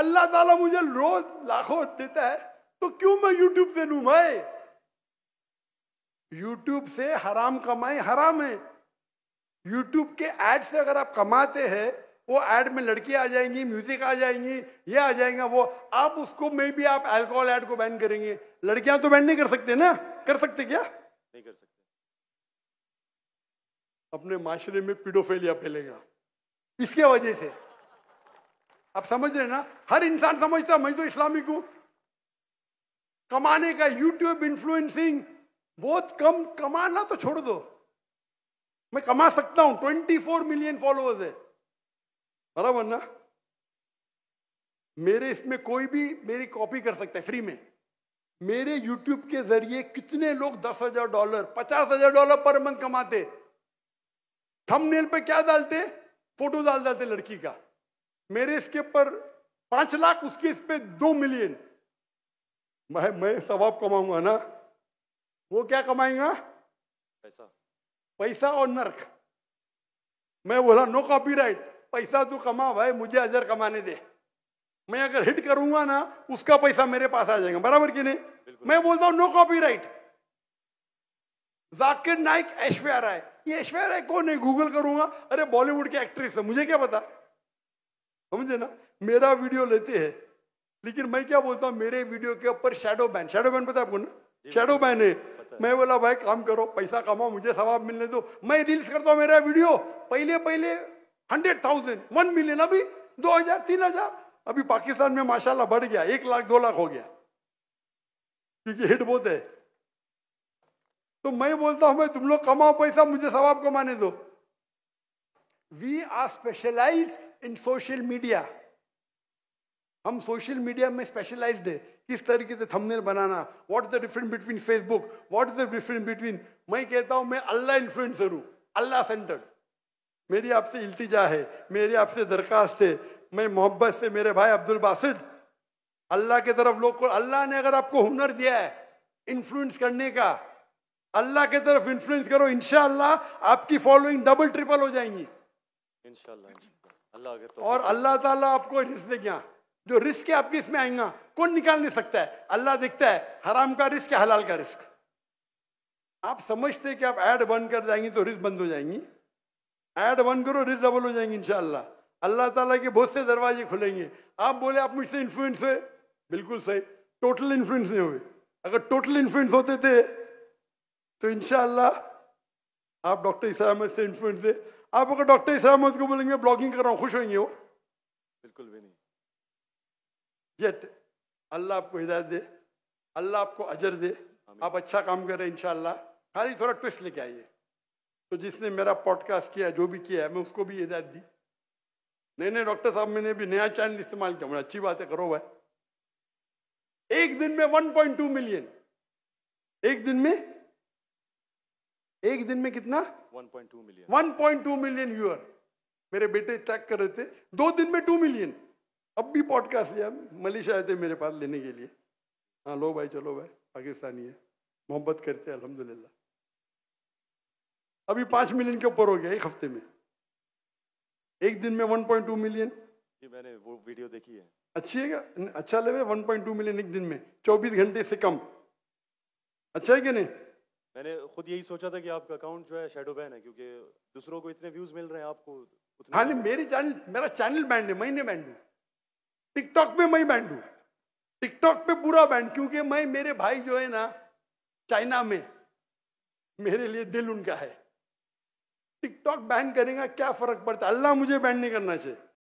अल्लाह ताला मुझे रोज लाखों देता है तो क्यों मैं यूट्यूब से लू भाई यूट्यूब से हराम कमाए हराम है यूट्यूब के एड से अगर आप कमाते हैं वो एड में लड़की आ जाएंगी म्यूजिक आ जाएंगी ये आ जाएगा वो आप उसको मे भी आप अल्कोहल एड को बैन करेंगे लड़कियां तो बैन नहीं कर सकते ना कर सकते क्या नहीं कर सकते अपने माशरे में पिडोफेलिया फैलेगा इसके वजह से आप समझ रहे ना हर इंसान समझता मैं तो इस्लामिक हूं कमाने का यूट्यूब इन्फ्लुएंसिंग बहुत कम कमाना तो छोड़ दो मैं कमा सकता हूं ट्वेंटी फोर मिलियन फॉलोअर्स है बराबर ना मेरे इसमें कोई भी मेरी कॉपी कर सकता है फ्री में मेरे यूट्यूब के जरिए कितने लोग दस हजार डॉलर पचास हजार डॉलर पर मंथ कमाते थंबनेल पे क्या डालते फोटो डाल देते लड़की का मेरे इसके पर पांच लाख उसके इस पे दो मिलियन मैं मैं सवाब कमाऊंगा ना वो क्या कमाएगा पैसा पैसा और नरक मैं बोला नो कॉपीराइट पैसा तू कमा भाई मुझे अजर कमाने दे मैं अगर हिट करूंगा ना उसका पैसा मेरे पास आ जाएगा बराबर की नहीं मैं बोलता हूं नो कॉपीराइट जाकिर नाइक ऐश्वर्या राय ये ऐश्वर्या राय कौन है गूगल करूंगा अरे बॉलीवुड की एक्ट्रेस है मुझे क्या पता समझे ना मेरा वीडियो लेते हैं लेकिन मैं क्या बोलता हूँ मेरे वीडियो के ऊपर शेडो बैन शेडो बैन पता आपको ना शेडो बैन है मैं बोला भाई काम करो पैसा कमाओ मुझे सवाब मिलने दो मैं रील्स करता हूँ मेरा वीडियो पहले पहले हंड्रेड थाउजेंड वन मिलियन अभी दो हजार तीन हजार अभी पाकिस्तान में माशाल्लाह बढ़ गया एक लाख दो लाख हो गया क्योंकि हिट बहुत है तो मैं बोलता हूं तुम लोग कमाओ पैसा मुझे सवाब कमाने दो we are specialise in social media हम सोशल मीडिया में स्पेशलाइज्ड है किस तरीके से थंबनेल बनाना what is the difference between Facebook what is the difference between मैं कहता हूं मैं अल्लाह इन्फ्लुएंसर हूं अल्लाह सेंटर्ड मेरी आपसे इल्तिजा है मेरी आपसे दरखास्त है मैं मोहब्बत से मेरे भाई अब्दुल बासिद अल्लाह के तरफ लोग को अल्लाह ने अगर आपको हुनर दिया है इन्फ्लुएंस करने का अल्लाह के तरफ इन्फ्लुएंस करो इनशाला आपकी फॉलोइंग डबल ट्रिपल हो जाएंगी इनशाला और अल्लाह ताला आपको रिस्क देगा जो रिस्क है आपके इसमें आएगा कौन निकाल नहीं सकता है अल्लाह देखता है हराम का रिस्क है हलाल का रिस्क आप समझते कि आप ऐड बंद कर जाएंगे तो रिस्क बंद हो जाएंगी ऐड बंद करो रिस्क डबल हो जाएंगी इनशाला अल्लाह ताला के बहुत से दरवाजे खुलेंगे आप बोले आप मुझसे इन्फ्लुएंस हुए बिल्कुल सही टोटल इन्फ्लुएंस नहीं हुए अगर टोटल इन्फ्लुएंस होते थे तो इनशाला आप डॉक्टर इसा से इन्फ्लुएंस थे आप अगर डॉक्टर इसराम को बोलेंगे ब्लॉगिंग कर रहा हूं खुश होंगे वो बिल्कुल भी नहीं येट अल्लाह आपको हिदायत दे अल्लाह आपको अजर दे आप अच्छा काम कर रहे हैं इनशाला खाली थोड़ा ट्विस्ट लेके आइए तो जिसने मेरा पॉडकास्ट किया जो भी किया है मैं उसको भी हिदायत दी नहीं नहीं डॉक्टर साहब मैंने भी नया चैनल इस्तेमाल किया मैंने अच्छी बात है करो भाई एक दिन में 1.2 मिलियन एक दिन में एक दिन में कितना 1.2 मिलियन 1.2 मिलियन यूर मेरे बेटे ट्रैक कर रहे थे दो दिन में टू मिलियन अब भी पॉडकास्ट लिया मलेशिया आए थे मेरे पास लेने के लिए हाँ लो भाई चलो भाई पाकिस्तानी है मोहब्बत करते हैं अल्हम्दुलिल्लाह अभी पाँच मिलियन के ऊपर हो गया एक हफ्ते में एक दिन में 1.2 मिलियन जी मैंने वो वीडियो देखी है अच्छी है क्या अच्छा लेवल 1.2 मिलियन एक दिन में 24 घंटे से कम अच्छा है कि नहीं मैंने खुद यही सोचा था कि आपका अकाउंट जो है शेडो बैन है क्योंकि दूसरों को इतने व्यूज मिल रहे हैं आपको हाँ नहीं मेरी चैनल मेरा चैनल बैंड है मैंने बैंड हूँ टिकटॉक पे मैं बैंड हूँ टिकटॉक पे पूरा बैंड क्योंकि मैं मेरे भाई जो है ना चाइना में मेरे लिए दिल उनका है टिकटॉक बैन करेगा क्या फर्क पड़ता है अल्लाह मुझे बैन नहीं करना चाहिए